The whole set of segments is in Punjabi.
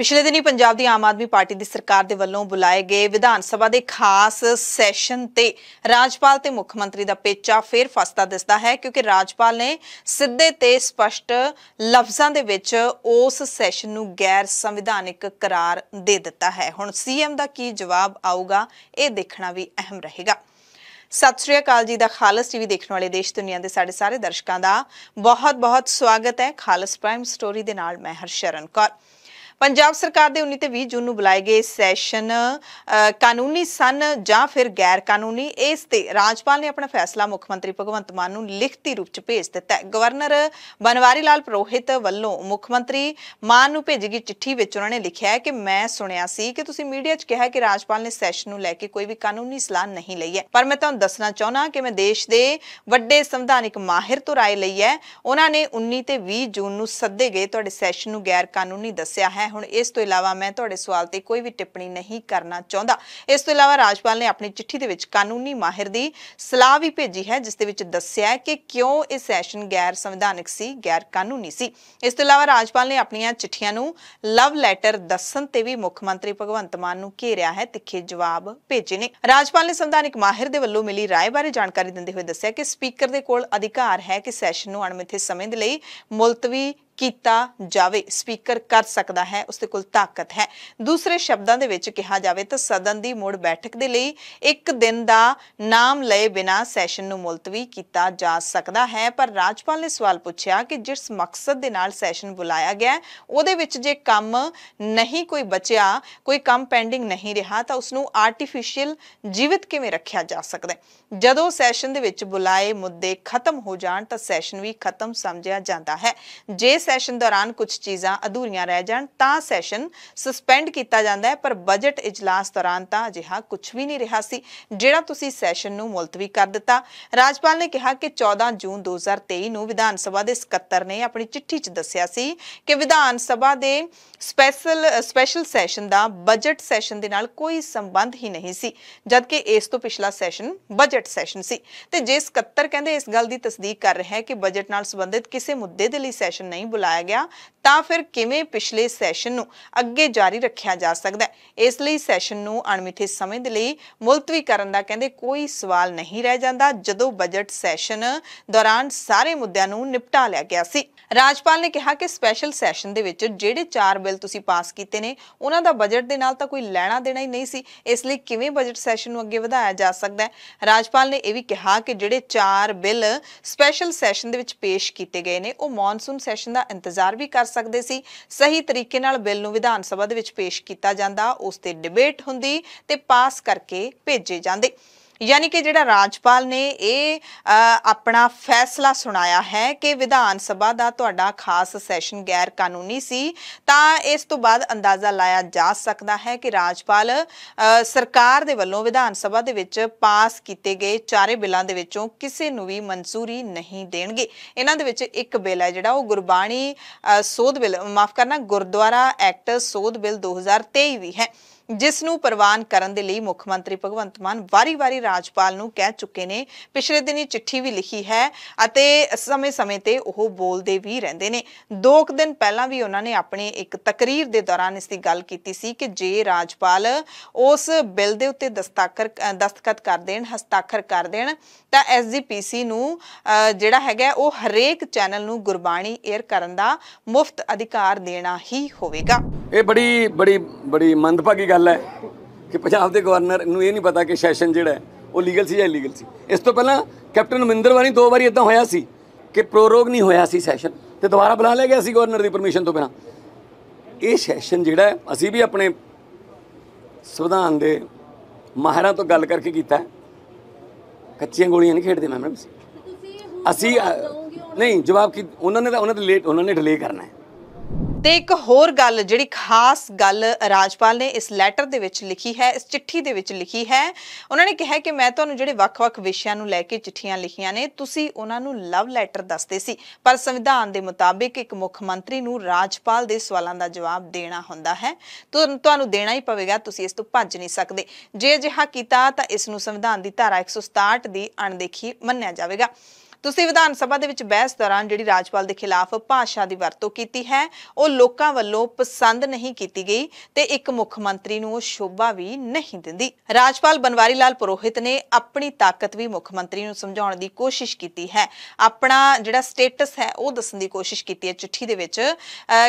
ਪਿਛਲੇ ਦਿਨੀ ਪੰਜਾਬ ਦੀ ਆਮ ਆਦਮੀ ਪਾਰਟੀ ਦੀ ਸਰਕਾਰ ਦੇ ਵੱਲੋਂ ਬੁਲਾਏ ਗਏ ਵਿਧਾਨ ਸਭਾ ਦੇ ਖਾਸ ਸੈਸ਼ਨ ਤੇ ਰਾਜਪਾਲ ਤੇ ਮੁੱਖ ਮੰਤਰੀ ਦਾ ਪੇਚਾ ਫੇਰ ਫਸਦਾ ਦਿਸਦਾ ਹੈ ਕਿਉਂਕਿ ਰਾਜਪਾਲ ਨੇ ਸਿੱਧੇ ਤੇ ਸਪਸ਼ਟ ਲਫ਼ਜ਼ਾਂ ਦੇ ਵਿੱਚ ਉਸ ਸੈਸ਼ਨ ਨੂੰ ਗੈਰ ਸੰਵਿਧਾਨਿਕ ਕਰਾਰ ਦੇ ਦਿੱਤਾ ਹੈ ਹੁਣ ਸੀਐਮ ਦਾ ਕੀ ਜਵਾਬ ਆਊਗਾ ਇਹ ਦੇਖਣਾ ਵੀ ਅਹਿਮ ਰਹੇਗਾ ਸਤਿ ਸ੍ਰੀ ਅਕਾਲ ਜੀ ਦਾ ਖਾਲਸ ਟੀਵੀ ਦੇਖਣ ਵਾਲੇ ਦੇਸ਼ ਦੁਨੀਆ ਦੇ ਸਾਡੇ ਸਾਰੇ ਦਰਸ਼ਕਾਂ ਦਾ ਬਹੁਤ-ਬਹੁਤ ਸਵਾਗਤ ਹੈ ਖਾਲਸ ਪ੍ਰਾਈਮ ਸਟੋਰੀ ਦੇ ਨਾਲ ਮੈਂ ਹਰਸ਼ਰਨ ਕੌਰ ਪੰਜਾਬ ਸਰਕਾਰ ਦੇ 19 ਤੇ 20 ਜੂਨ ਨੂੰ ਬੁਲਾਏ ਗਏ ਸੈਸ਼ਨ ਕਾਨੂੰਨੀ ਸਨ ਜਾਂ ਫਿਰ ਗੈਰ ਕਾਨੂੰਨੀ ਇਸ ਤੇ ਰਾਜਪਾਲ ਨੇ ਆਪਣਾ ਫੈਸਲਾ ਮੁੱਖ ਮੰਤਰੀ ਭਗਵੰਤ ਮਾਨ ਨੂੰ ਲਿਖਤੀ ਰੂਪ ਚ ਭੇਜ ਦਿੱਤਾ ਹੈ ਗਵਰਨਰ ਬਨਵਾਰੀ ਲਾਲ ਪ੍ਰੋਹਿਤ ਵੱਲੋਂ ਮੁੱਖ ਮੰਤਰੀ ਮਾਨ ਨੂੰ ਭੇਜੀ ਗਈ ਚਿੱਠੀ ਵਿੱਚ ਉਹਨਾਂ ਨੇ ਲਿਖਿਆ ਹੈ ਕਿ ਮੈਂ ਸੁਣਿਆ ਸੀ ਕਿ ਤੁਸੀਂ ਮੀਡੀਆ 'ਚ ਕਿਹਾ ਕਿ ਰਾਜਪਾਲ ਨੇ ਸੈਸ਼ਨ ਨੂੰ ਲੈ ਕੇ ਕੋਈ ਵੀ ਕਾਨੂੰਨੀ ਸਲਾਹ ਨਹੀਂ ਲਈ ਹੈ ਪਰ ਮੈਂ ਤੁਹਾਨੂੰ ਦੱਸਣਾ ਚਾਹੁੰਦਾ ਕਿ ਮੈਂ ਦੇਸ਼ ਦੇ ਵੱਡੇ ਸੰਵਿਧਾਨਿਕ ਮਾਹਿਰ ਤੋਂ رائے ਲਈ ਹੈ ਉਹਨਾਂ ਨੇ 19 ਤੇ 20 ਜੂਨ ਨੂੰ ਸੱਦੇ ਗਏ ਤੁਹਾਡੇ ਸੈਸ਼ਨ ਨੂੰ ਗੈਰ ਕਾਨੂੰਨੀ ਦੱਸਿਆ ਹੈ ਹੁਣ ਇਸ ਤੋਂ ਇਲਾਵਾ ਮੈਂ ਤੁਹਾਡੇ ਸਵਾਲ ਤੇ ਕੋਈ ਵੀ ਟਿੱਪਣੀ ਨਹੀਂ ਕਰਨਾ ਚਾਹੁੰਦਾ ਇਸ ਤੋਂ ਇਲਾਵਾ ਰਾਜਪਾਲ ਨੇ ਆਪਣੀ ਚਿੱਠੀ ਦੇ ਵਿੱਚ ਕਾਨੂੰਨੀ ਮਾਹਿਰ ਦੀ ਸਲਾਹ ਵੀ ਭੇਜੀ ਹੈ ਜਿਸ ਦੇ ਵਿੱਚ ਦੱਸਿਆ ਕਿ ਕਿਉਂ ਇਹ ਸੈਸ਼ਨ ਗੈਰ ਸੰਵਿਧਾਨਕ ਸੀ ਗੈਰ ਕਾਨੂੰਨੀ ਸੀ ਇਸ ਤੋਂ ਇਲਾਵਾ ਰਾਜਪਾਲ ਨੇ ਆਪਣੀਆਂ ਚਿੱਠੀਆਂ ਨੂੰ ਲਵ ਲੈਟਰ ਦੱਸਣ ਤੇ ਵੀ ਮੁੱਖ ਮੰਤਰੀ ਭਗਵੰਤ ਮਾਨ ਨੂੰ ਘੇਰਿਆ ਹੈ ਤਿੱਖੇ ਜਵਾਬ ਭੇਜੇ ਨੇ ਰਾਜਪਾਲ ਨੇ ਸੰਵਿਧਾਨਿਕ ਮਾਹਿਰ ਦੇ ਵੱਲੋਂ ਮਿਲੀ رائے ਬਾਰੇ ਜਾਣਕਾਰੀ ਦਿੰਦੇ ਹੋਏ ਦੱਸਿਆ ਕਿ ਸਪੀਕਰ ਦੇ ਕੋਲ ਅਧਿਕਾਰ ਹੈ ਕਿ ਸੈਸ਼ਨ ਨੂੰ ਅਣਮਿੱਥੇ ਸਮੇਂ ਦੇ ਲਈ ਮੁਲਤਵੀ ਕੀਤਾ ਜਾਵੇ ਸਪੀਕਰ ਕਰ ਸਕਦਾ ਹੈ ਉਸ ਦੇ ਕੋਲ ਤਾਕਤ ਹੈ ਦੂਸਰੇ ਸ਼ਬਦਾਂ ਦੇ ਵਿੱਚ ਕਿਹਾ ਜਾਵੇ ਤਾਂ ਸਦਨ ਦੀ ਮੋੜ ਬੈਠਕ ਦੇ ਲਈ ਇੱਕ ਦਿਨ ਦਾ ਨਾਮ ਲਏ ਬਿਨਾ ਸੈਸ਼ਨ ਨੂੰ ਮੁਲਤਵੀ ਕੀਤਾ ਜਾ ਸਕਦਾ ਹੈ ਪਰ ਰਾਜਪਾਲ ਨੇ ਸਵਾਲ ਪੁੱਛਿਆ ਕਿ ਜਿਸ ਮਕਸਦ ਦੇ ਨਾਲ ਸੈਸ਼ਨ ਬੁਲਾਇਆ ਗਿਆ ਉਹਦੇ ਵਿੱਚ ਜੇ ਕੰਮ ਨਹੀਂ ਕੋਈ ਬਚਿਆ ਕੋਈ ਕੰਮ ਪੈਂਡਿੰਗ ਨਹੀਂ ਰਿਹਾ ਤਾਂ ਉਸ ਨੂੰ ਆਰਟੀਫੀਸ਼ੀਅਲ ਜੀਵਿਤ ਕਿਵੇਂ ਰੱਖਿਆ ਜਾ ਸਕਦਾ ਹੈ ਜਦੋਂ ਸੈਸ਼ਨ ਦੇ ਵਿੱਚ ਬੁਲਾਏ ਮੁੱਦੇ ਖਤਮ ਹੋ ਜਾਣ ਤਾਂ ਸੈਸ਼ਨ ਵੀ ਖਤਮ ਸਮਝਿਆ ਜਾਂਦਾ ਹੈ ਜੇ ਸੈਸ਼ਨ ਦੌਰਾਨ ਕੁਝ ਚੀਜ਼ਾਂ ਅਧੂਰੀਆਂ ਰਹਿ ਜਾਣ ਤਾਂ ਸੈਸ਼ਨ ਸਸਪੈਂਡ ਕੀਤਾ ਜਾਂਦਾ ਹੈ ਪਰ ਬਜਟ ਇਜਲਾਸ ਦੌਰਾਨ ਤਾਂ ਅਜਿਹਾ ਕੁਝ ਵੀ ਨਹੀਂ ਰਿਹਾ ਸੀ ਜਿਹੜਾ ਤੁਸੀਂ ਸੈਸ਼ਨ ਨੂੰ ਮੁਲਤਵੀ ਕਰ ਦਿੱਤਾ ਰਾਜਪਾਲ ਨੇ ਕਿਹਾ ਕਿ 14 ਜੂਨ 2023 ਨੂੰ ਵਿਧਾਨ ਸਭਾ ਦੇ ਸਕੱਤਰ ਨੇ ਆਪਣੀ ਚਿੱਠੀ 'ਚ ਦੱਸਿਆ ਸੀ ਕਿ ਵਿਧਾਨ ਸਭਾ ਦੇ ਸਪੈਸ਼ਲ ਸਪੈਸ਼ਲ ਸੈਸ਼ਨ ਦਾ ਬਜਟ ਸੈਸ਼ਨ ਦੇ ਨਾਲ ਕੋਈ ਸੰਬੰਧ ਹੀ ਨਹੀਂ ਸੀ ਜਦਕਿ ਇਸ ਤੋਂ ਪਿਛਲਾ ਸੈਸ਼ਨ ਬਜਟ ਸੈਸ਼ਨ ਸੀ ਤੇ ਜੇ ਸਕੱਤਰ ਕਹਿੰਦੇ ਇਸ ਗੱਲ ਦੀ ਤਸਦੀਕ ਕਰ ਰਿਹਾ ਹੈ ਕਿ ਬਜਟ ਨਾਲ ਸੰਬੰਧਿਤ ਕਿਸੇ ਮੁੱਦੇ ਦੇ ਲਈ ਸੈਸ਼ਨ ਨਹੀਂ ਬੁਲਾਇਆ ਗਿਆ ਤਾਂ ਫਿਰ ਕਿਵੇਂ ਪਿਛਲੇ ਸੈਸ਼ਨ ਨੂੰ ਅੱਗੇ ਜਾਰੀ ਰੱਖਿਆ ਜਾ ਸਕਦਾ ਹੈ ਇਸ ਲਈ ਸੈਸ਼ਨ ਨੂੰ ਅਣਮਿੱਥੇ ਸਮੇਂ ਦੇ ਲਈ ਮੁਲਤਵੀ ਕਰਨ ਦਾ ਕਹਿੰਦੇ ਕੋਈ ਸਵਾਲ ਨਹੀਂ ਰਹਿ ਜਾਂਦਾ ਜਦੋਂ ਬਜਟ ਸੈਸ਼ਨ ਦੌਰਾਨ ਸਾਰੇ ਮੁੱਦਿਆਂ ਨੂੰ ਨਿਪਟਾ ਲਿਆ ਗਿਆ ਸੀ ਰਾਜਪਾਲ ਨੇ ਕਿਹਾ ਕਿ ਸਪੈਸ਼ਲ ਸੈਸ਼ਨ ਦੇ ਵਿੱਚ ਜਿਹੜੇ ਚਾਰ ਬਿੱਲ ਤੁਸੀਂ ਪਾਸ ਕੀਤੇ ਨੇ ਉਹਨਾਂ ਦਾ ਬਜਟ ਦੇ ਨਾਲ ਤਾਂ ਕੋਈ ਲੈਣਾ ਦੇਣਾ ਹੀ ਨਹੀਂ ਸੀ ਇਸ ਲਈ ਕਿਵੇਂ ਬਜਟ ਸੈਸ਼ਨ ਨੂੰ ਅੱਗੇ ਵਧਾਇਆ ਜਾ ਸਕਦਾ ਹੈ ਰਾਜਪਾਲ ਨੇ ਇਹ ਵੀ ਕਿਹਾ ਕਿ ਜਿਹੜੇ ਚਾਰ ਬਿੱਲ ਸਪੈਸ਼ਲ ਸੈਸ਼ਨ ਦੇ ਵਿੱਚ ਪੇਸ਼ ਕੀਤੇ ਗਏ ਨੇ ਉਹ ਮੌਨਸੂਨ ਸੈਸ਼ਨ ਦਾ ਇੰਤਜ਼ਾਰ ਵੀ ਕਰ ਸਕਦੇ ਸੀ ਸਹੀ ਤਰੀਕੇ ਨਾਲ ਬਿੱਲ ਨੂੰ ਵਿਧਾਨ ਸਭਾ ਦੇ ਵਿੱਚ ਪੇਸ਼ ਕੀਤਾ ਜਾਂਦਾ ਉਸ ਤੇ ਡਿਬੇਟ ਹੁੰਦੀ ਤੇ ਪਾਸ ਕਰਕੇ ਭੇਜੇ ਜਾਂਦੇ ਯਾਨੀ ਕਿ ਜਿਹੜਾ ਰਾਜਪਾਲ ਨੇ ਇਹ ਆਪਣਾ ਫੈਸਲਾ ਸੁਣਾਇਆ ਹੈ ਕਿ ਵਿਧਾਨ ਸਭਾ ਦਾ ਤੁਹਾਡਾ ਖਾਸ ਸੈਸ਼ਨ ਗੈਰ ਕਾਨੂੰਨੀ ਸੀ ਤਾਂ ਇਸ ਤੋਂ ਬਾਅਦ ਅੰਦਾਜ਼ਾ ਲਾਇਆ ਜਾ ਸਕਦਾ ਹੈ ਕਿ ਰਾਜਪਾਲ ਸਰਕਾਰ ਦੇ ਵੱਲੋਂ ਵਿਧਾਨ ਸਭਾ ਦੇ ਵਿੱਚ ਪਾਸ ਕੀਤੇ ਗਏ ਚਾਰੇ ਬਿੱਲਾਂ ਦੇ ਵਿੱਚੋਂ ਕਿਸੇ ਨੂੰ ਵੀ ਮਨਜ਼ੂਰੀ ਨਹੀਂ ਦੇਣਗੇ ਇਹਨਾਂ ਦੇ ਵਿੱਚ ਇੱਕ ਬਿੱਲ ਹੈ ਜਿਹੜਾ ਉਹ ਗੁਰਬਾਣੀ ਸੋਧ ਬਿੱਲ ਮਾਫ ਕਰਨਾ ਗੁਰਦੁਆਰਾ ਐਕਟ ਸੋਧ ਬਿੱਲ 2023 ਵੀ ਹੈ ਜਿਸ ਨੂੰ ਪ੍ਰਵਾਨ ਕਰਨ ਦੇ ਲਈ ਮੁੱਖ ਮੰਤਰੀ ਭਗਵੰਤ ਮਾਨ ਵਾਰੀ-ਵਾਰੀ ਰਾਜਪਾਲ ਨੂੰ ਕਹਿ ਚੁੱਕੇ ਨੇ ਪਿਛਲੇ ਦਿਨੀ ਚਿੱਠੀ ਵੀ ਲਿਖੀ ਹੈ ਅਤੇ ਸਮੇਂ-ਸਮੇਂ ਤੇ ਉਹ ਬੋਲਦੇ ਵੀ ਰਹਿੰਦੇ ਨੇ ਦੋ ਦਿਨ ਪਹਿਲਾਂ ਵੀ ਉਹਨਾਂ ਨੇ ਆਪਣੇ ਇੱਕ ਤਕਰੀਰ ਦੇ ਦੌਰਾਨ ਇਸ ਦੀ ਗੱਲ ਕੀਤੀ ਸੀ ਕਿ ਜੇ ਰਾਜਪਾਲ ਉਸ ਬਿੱਲ ਦੇ ਉੱਤੇ ਦਸਤਾਖਰ ਦਸਤਖਤ ਕਰ ਦੇਣ ਹਸਤਾਖਰ ਕਰ ਦੇਣ ਤਾਂ ਐਸਜੀਪੀਸੀ ਨੂੰ ਜਿਹੜਾ ਹੈਗਾ ਉਹ ਹਰੇਕ ਚੈਨਲ ਨੂੰ ਗੁਰਬਾਣੀ 에ਅਰ ਕਰਨ ਦਾ ਮੁਫਤ ਅਧਿਕਾਰ ਦੇਣਾ ਹੀ ਹੋਵੇਗਾ ਇਹ ਬੜੀ ਬੜੀ ਬੜੀ ਮੰਦਭਾਗੀ ਗੱਲ ਗੱਲ ਹੈ ਕਿ ਪੰਜਾਬ ਦੇ ਗਵਰਨਰ ਨੂੰ ਇਹ ਨਹੀਂ ਪਤਾ ਕਿ ਸੈਸ਼ਨ ਜਿਹੜਾ ਉਹ ਲੀਗਲ ਸੀ ਜਾਂ ਇਲੀਗਲ ਸੀ ਇਸ ਤੋਂ ਪਹਿਲਾਂ ਕੈਪਟਨ ਅਮਿੰਦਰ ਵਾਰੀ ਦੋ ਵਾਰੀ ਇਦਾਂ ਹੋਇਆ ਸੀ ਕਿ ਪ੍ਰੋਰੋਗ ਨਹੀਂ ਹੋਇਆ ਸੀ ਸੈਸ਼ਨ ਤੇ ਦੁਬਾਰਾ ਬੁਲਾ ਲਿਆ ਗਿਆ ਸੀ ਗਵਰਨਰ ਦੀ ਪਰਮਿਸ਼ਨ ਤੋਂ ਬਿਨਾ ਇਹ ਸੈਸ਼ਨ ਜਿਹੜਾ ਅਸੀਂ ਵੀ ਆਪਣੇ ਸੰਵਿਧਾਨ ਦੇ ਮਾਹਰਾਂ ਤੋਂ ਗੱਲ ਕਰਕੇ ਕੀਤਾ ਕੱਚੀਆਂ ਗੋਲੀਆਂ ਨਹੀਂ ਖੇਡਦੇ ਮੈਂ ਅਸੀਂ ਨਹੀਂ ਜਵਾਬ ਕੀ ਉਹਨਾਂ ਨੇ ਉਹਨਾਂ ਦੇ ਲੇਟ ਉਹਨਾਂ ਨੇ ਡਿਲੇ ਕਰਨਾ ਹੈ ਤੇ ਇੱਕ ਹੋਰ ਗੱਲ ਜਿਹੜੀ ਖਾਸ ਗੱਲ ਰਾਜਪਾਲ ਨੇ ਇਸ ਲੈਟਰ ਦੇ ਵਿੱਚ ਲਿਖੀ ਹੈ ਇਸ ਚਿੱਠੀ ਦੇ ਵਿੱਚ ਲਿਖੀ ਹੈ ਉਹਨਾਂ ਨੇ ਕਿਹਾ ਕਿ ਮੈਂ ਤੁਹਾਨੂੰ ਜਿਹੜੇ ਵੱਖ-ਵੱਖ ਵਿਸ਼ਿਆਂ ਨੂੰ ਲੈ ਕੇ ਚਿੱਠੀਆਂ ਲਿਖੀਆਂ ਨੇ ਤੁਸੀਂ ਉਹਨਾਂ ਨੂੰ ਲਵ ਲੈਟਰ ਦੱਸਦੇ ਸੀ ਪਰ ਸੰਵਿਧਾਨ ਦੇ ਮੁਤਾਬਿਕ ਇੱਕ ਮੁੱਖ ਮੰਤਰੀ ਨੂੰ ਰਾਜਪਾਲ ਦੇ ਸਵਾਲਾਂ ਦਾ ਜਵਾਬ ਦੇਣਾ ਹੁੰਦਾ ਹੈ ਤੁਹਾਨੂੰ ਦੇਣਾ ਹੀ ਪਵੇਗਾ ਤੁਸੀਂ ਇਸ ਤੋਂ ਭੱਜ ਨਹੀਂ ਸਕਦੇ ਜੇ ਅਜਿਹਾ ਕੀਤਾ ਤਾਂ ਇਸ ਨੂੰ ਸੰਵਿਧਾਨ ਦੀ ਧਾਰਾ 167 ਦੀ ਅਣਦੇਖੀ ਮੰਨਿਆ ਜਾਵੇਗਾ ਤੁਸੀਂ ਵਿਧਾਨ ਸਭਾ ਦੇ ਵਿੱਚ ਬਹਿਸ ਦੌਰਾਨ ਜਿਹੜੀ ਰਾਜਪਾਲ ਦੇ ਖਿਲਾਫ ਭਾਸ਼ਾ ਦੀ ਵਰਤੋਂ ਕੀਤੀ ਹੈ ਉਹ ਲੋਕਾਂ ਵੱਲੋਂ ਪਸੰਦ ਨਹੀਂ ਕੀਤੀ ਗਈ ਤੇ ਇੱਕ ਮੁੱਖ ਮੰਤਰੀ ਨੂੰ ਉਹ ਸ਼ੋਭਾ ਵੀ ਨਹੀਂ ਦਿੰਦੀ ਰਾਜਪਾਲ ਬਨਵਾਰੀ ਲਾਲ ਪੁਰੋਹਿਤ ਨੇ ਆਪਣੀ ਤਾਕਤ ਵੀ ਮੁੱਖ ਮੰਤਰੀ ਨੂੰ ਸਮਝਾਉਣ ਦੀ ਕੋਸ਼ਿਸ਼ ਕੀਤੀ ਹੈ ਆਪਣਾ ਜਿਹੜਾ ਸਟੇਟਸ ਹੈ ਉਹ ਦੱਸਣ ਦੀ ਕੋਸ਼ਿਸ਼ ਕੀਤੀ ਹੈ ਚਿੱਠੀ ਦੇ ਵਿੱਚ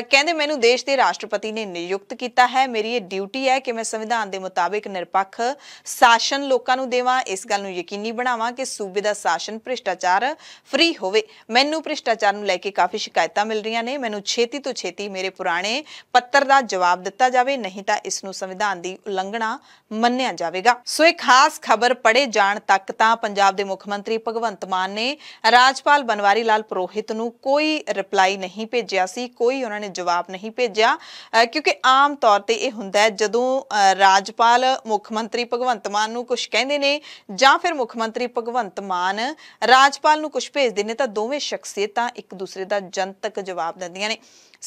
ਕਹਿੰਦੇ ਮੈਨੂੰ ਦੇਸ਼ ਦੇ ਰਾਸ਼ਟਰਪਤੀ ਨੇ ਨਿਯੁਕਤ ਕੀਤਾ ਹੈ ਮੇਰੀ ਇਹ ਡਿਊਟੀ ਹੈ ਕਿ ਮੈਂ ਸੰਵਿਧਾਨ ਦੇ ਮੁਤਾਬਿਕ ਨਿਰਪੱਖ ਸ਼ਾਸਨ ਲੋਕਾਂ ਨੂੰ ਦੇਵਾਂ ਇਸ ਗੱਲ ਨੂੰ ਯਕੀਨੀ ਬਣਾਵਾਂ ਕਿ ਸੂਬੇ ਦਾ ਸ਼ਾਸਨ ਭ੍ਰਿਸ਼ਟਾਚਾਰ ਫ੍ਰੀ ਹੋਵੇ ਮੈਨੂੰ ਭ੍ਰਿਸ਼ਟਾਚਾਰ ਨੂੰ ਲੈ ਕੇ ਕਾਫੀ ਸ਼ਿਕਾਇਤਾਂ ਮਿਲ ਰਹੀਆਂ ਨੇ ਮੈਨੂੰ ਛੇਤੀ ਤੋਂ ਛੇਤੀ ਮੇਰੇ ਪੁਰਾਣੇ ਪੱਤਰ ਦਾ ਜਵਾਬ ਦਿੱਤਾ ਜਾਵੇ ਨਹੀਂ ਤਾਂ ਇਸ ਨੂੰ ਸੰਵਿਧਾਨ ਦੀ ਉਲੰਘਣਾ ਮੰਨਿਆ ਜਾਵੇਗਾ ਸੋ ਇਹ ਖਾਸ ਖਬਰ ਪੜੇ ਜਾਣ ਤੱਕ ਤਾਂ ਪੰਜਾਬ ਦੇ ਮੁੱਖ ਮੰਤਰੀ ਭਗਵੰਤ ਮਾਨ ਨੇ ਰਾਜਪਾਲ ਬਨਵਾਰੀ ਲਾਲ ਪ੍ਰੋਹਿਤ ਨੂੰ ਕੋਈ ਰਿਪਲਾਈ ਨਹੀਂ ਭੇਜਿਆ ਸੀ ਕੋਈ ਉਹਨਾਂ ਨੇ ਜਵਾਬ ਨਹੀਂ ਭੇਜਿਆ ਕਿਉਂਕਿ ਆਮ ਤੌਰ ਤੇ ਇਹ ਹੁੰਦਾ ਹੈ ਜਦੋਂ ਰਾਜਪਾਲ ਮੁੱਖ ਮੰਤਰੀ ਭਗਵੰਤ ਮਾਨ ਨੂੰ ਕੁਝ ਕਹਿੰਦੇ ਨੇ ਜਾਂ ਫਿਰ ਮੁੱਖ ਮੰਤਰੀ ਭਗਵੰਤ ਮਾਨ ਰਾਜਪਾਲ ਨੂੰ ਕੁਝ ਭੇਜਦੇ ਨੇ ਤਾਂ ਦੋਵੇਂ ਸ਼ਖਸੀਅਤਾਂ ਇੱਕ ਦੂਸਰੇ ਦਾ ਜਨਤਕ ਜਵਾਬ ਦਿੰਦੀਆਂ ਨੇ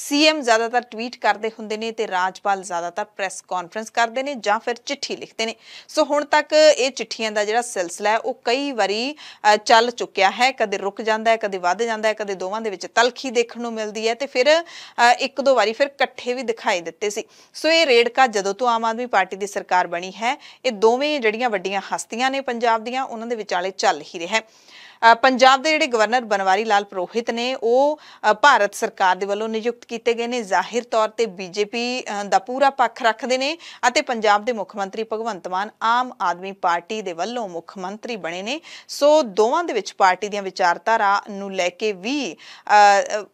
ਸੀਐਮ ਜ਼ਿਆਦਾਤਰ ਟਵੀਟ ਕਰਦੇ ਹੁੰਦੇ ਨੇ ਤੇ ਰਾਜਪਾਲ ਜ਼ਿਆਦਾਤਰ ਪ੍ਰੈਸ ਕਾਨਫਰੰਸ ਕਰਦੇ ਨੇ ਜਾਂ ਫਿਰ ਚਿੱਠੀ ਲਿਖਦੇ ਨੇ ਸੋ ਹੁਣ ਤੱਕ ਇਹ ਚਿੱਠੀਆਂ ਦਾ ਜਿਹੜਾ ਸਿਲਸਿਲਾ ਹੈ ਉਹ ਕਈ ਵਾਰੀ ਚੱਲ ਚੁੱਕਿਆ ਹੈ ਕਦੇ ਰੁਕ ਜਾਂਦਾ ਹੈ ਕਦੇ ਵੱਧ ਜਾਂਦਾ ਹੈ ਕਦੇ ਦੋਵਾਂ ਦੇ ਵਿੱਚ ਤਲਖੀ ਦੇਖਣ ਨੂੰ ਮਿਲਦੀ ਹੈ ਤੇ ਫਿਰ ਇੱਕ ਦੋ ਵਾਰੀ ਫਿਰ ਇਕੱਠੇ ਵੀ ਦਿਖਾਈ ਦਿੱਤੇ ਸੀ ਸੋ ਇਹ ਰੇੜਕਾ ਜਦੋਂ ਤੋਂ ਆਮ ਆਦਮੀ ਪਾਰਟੀ ਦੀ ਸਰਕਾਰ ਬਣੀ ਹੈ ਇਹ ਦੋਵੇਂ ਜਿਹੜੀਆਂ ਵੱਡੀਆਂ ਹਸਤੀਆਂ ਨੇ ਪੰਜਾਬ ਦੀਆਂ ਉਹਨਾਂ ਦੇ ਵਿਚਾਲੇ ਚੱਲ ਹੀ ਰਿਹਾ ਹੈ ਪੰਜਾਬ ਦੇ ਜਿਹੜੇ ਗਵਰਨਰ ਬਨਵਾਰੀ ਲਾਲ ਪ੍ਰੋਹਿਤ ਨੇ ਉਹ ਭਾਰਤ ਸਰਕਾਰ ਦੇ ਵੱਲੋਂ ਨਿਯੁਕਤ ਕੀਤੇ ਗਏ ਨੇ ਜ਼ਾਹਿਰ ਤੌਰ ਤੇ ਬੀਜੇਪੀ ਦਾ ਪੂਰਾ ਪੱਖ ਰੱਖਦੇ ਨੇ ਅਤੇ ਪੰਜਾਬ ਦੇ ਮੁੱਖ ਮੰਤਰੀ ਭਗਵੰਤ ਮਾਨ ਆਮ ਆਦਮੀ ਪਾਰਟੀ ਦੇ ਵੱਲੋਂ ਮੁੱਖ ਮੰਤਰੀ ਬਣੇ ਨੇ ਸੋ ਦੋਵਾਂ ਦੇ ਵਿੱਚ ਪਾਰਟੀ ਦੀਆਂ ਵਿਚਾਰਧਾਰਾ ਨੂੰ ਲੈ ਕੇ ਵੀ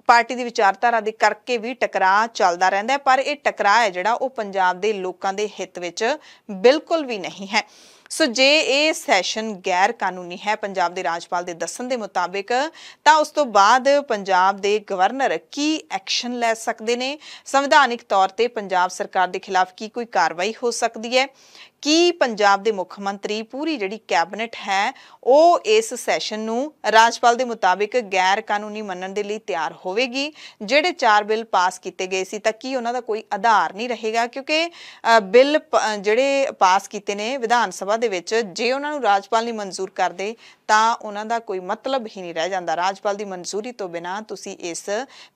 ਪਾਰਟੀ ਦੀ ਵਿਚਾਰਧਾਰਾ ਦੇ ਕਰਕੇ ਵੀ ਟਕਰਾਅ ਚੱਲਦਾ ਰਹਿੰਦਾ ਪਰ ਇਹ ਟਕਰਾਅ ਹੈ ਜਿਹੜਾ ਉਹ ਪੰਜਾਬ ਦੇ ਲੋਕਾਂ ਦੇ ਹਿੱਤ ਵਿੱਚ ਬਿਲਕੁਲ ਵੀ ਨਹੀਂ ਹੈ ਸੋ ਜੇ ਇਹ ਸੈਸ਼ਨ ਗੈਰ ਕਾਨੂੰਨੀ ਹੈ ਪੰਜਾਬ ਦੇ ਰਾਜਪਾਲ ਦੇ ਦੱਸਣ ਦੇ ਮੁਤਾਬਿਕ ਤਾਂ ਉਸ ਤੋਂ ਬਾਅਦ ਪੰਜਾਬ ਦੇ ਗਵਰਨਰ ਕੀ ਐਕਸ਼ਨ ਲੈ ਸਕਦੇ ਨੇ ਸੰਵਿਧਾਨਿਕ ਤੌਰ ਤੇ ਪੰਜਾਬ ਸਰਕਾਰ ਦੇ ਖਿਲਾਫ ਕੀ ਕੋਈ ਕਾਰਵਾਈ ਹੋ ਸਕਦੀ ਹੈ ਕੀ ਪੰਜਾਬ ਦੇ ਮੁੱਖ ਮੰਤਰੀ ਪੂਰੀ ਜਿਹੜੀ ਕੈਬਨਿਟ ਹੈ ਉਹ ਇਸ ਸੈਸ਼ਨ ਨੂੰ ਰਾਜਪਾਲ ਦੇ ਮੁਤਾਬਿਕ ਗੈਰ ਕਾਨੂੰਨੀ ਮੰਨਣ ਦੇ ਲਈ ਤਿਆਰ ਹੋਵੇਗੀ ਜਿਹੜੇ ਚਾਰ ਬਿੱਲ ਪਾਸ ਕੀਤੇ ਗਏ ਸੀ ਤਾਂ ਕੀ ਉਹਨਾਂ ਦਾ ਕੋਈ ਆਧਾਰ ਨਹੀਂ ਰਹੇਗਾ ਕਿਉਂਕਿ ਬਿੱਲ ਜਿਹੜੇ ਪਾਸ ਕੀਤੇ ਨੇ ਵਿਧਾਨ ਸਭਾ ਦੇ ਵਿੱਚ ਜੇ ਉਹਨਾਂ ਨੂੰ ਰਾਜਪਾਲ ਨੇ ਮਨਜ਼ੂਰ ਕਰਦੇ ਤਾਂ ਉਹਨਾਂ ਦਾ ਕੋਈ ਮਤਲਬ ਹੀ ਨਹੀਂ ਰਹਿ ਜਾਂਦਾ ਰਾਜਪਾਲ ਦੀ ਮਨਜ਼ੂਰੀ ਤੋਂ ਬਿਨਾ ਤੁਸੀਂ ਇਸ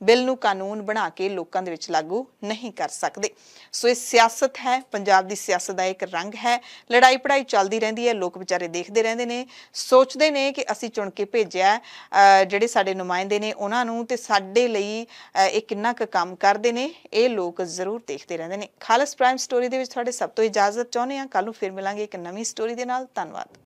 ਬਿੱਲ ਨੂੰ ਕਾਨੂੰਨ ਬਣਾ ਕੇ ਲੋਕਾਂ ਦੇ ਵਿੱਚ ਲਾਗੂ ਨਹੀਂ ਕਰ ਸਕਦੇ ਸੋ ਇਹ ਸਿਆਸਤ ਹੈ ਪੰਜਾਬ ਦੀ ਸਿਆਸਤ ਦਾ ਇੱਕ ਰੰਗ ਮੰਗ ਹੈ ਲੜਾਈ ਪੜਾਈ ਚੱਲਦੀ ਰਹਿੰਦੀ ਹੈ ਲੋਕ ਵਿਚਾਰੇ ਦੇਖਦੇ ਰਹਿੰਦੇ ਨੇ ਸੋਚਦੇ ਨੇ ਕਿ ਅਸੀਂ ਚੁਣ ਕੇ ਭੇਜਿਆ ਜਿਹੜੇ ਸਾਡੇ ਨੁਮਾਇੰਦੇ ਨੇ ਉਹਨਾਂ ਨੂੰ ਤੇ ਸਾਡੇ ਲਈ ਇਹ ਕਿੰਨਾ ਕੁ ਕੰਮ ਕਰਦੇ ਨੇ ਇਹ ਲੋਕ ਜ਼ਰੂਰ ਦੇਖਦੇ ਰਹਿੰਦੇ ਨੇ ਖਾਲਸ ਪ੍ਰਾਈਮ ਸਟੋਰੀ ਦੇ ਵਿੱਚ ਤੁਹਾਡੇ ਸਭ ਤੋਂ ਇਜਾਜ਼ਤ ਚਾਹੁੰਦੇ ਆ ਕੱਲ ਨੂੰ ਫਿਰ ਮਿਲਾਂਗੇ ਇੱਕ ਨਵੀਂ ਸਟੋਰੀ ਦੇ ਨਾਲ ਧੰਨਵਾਦ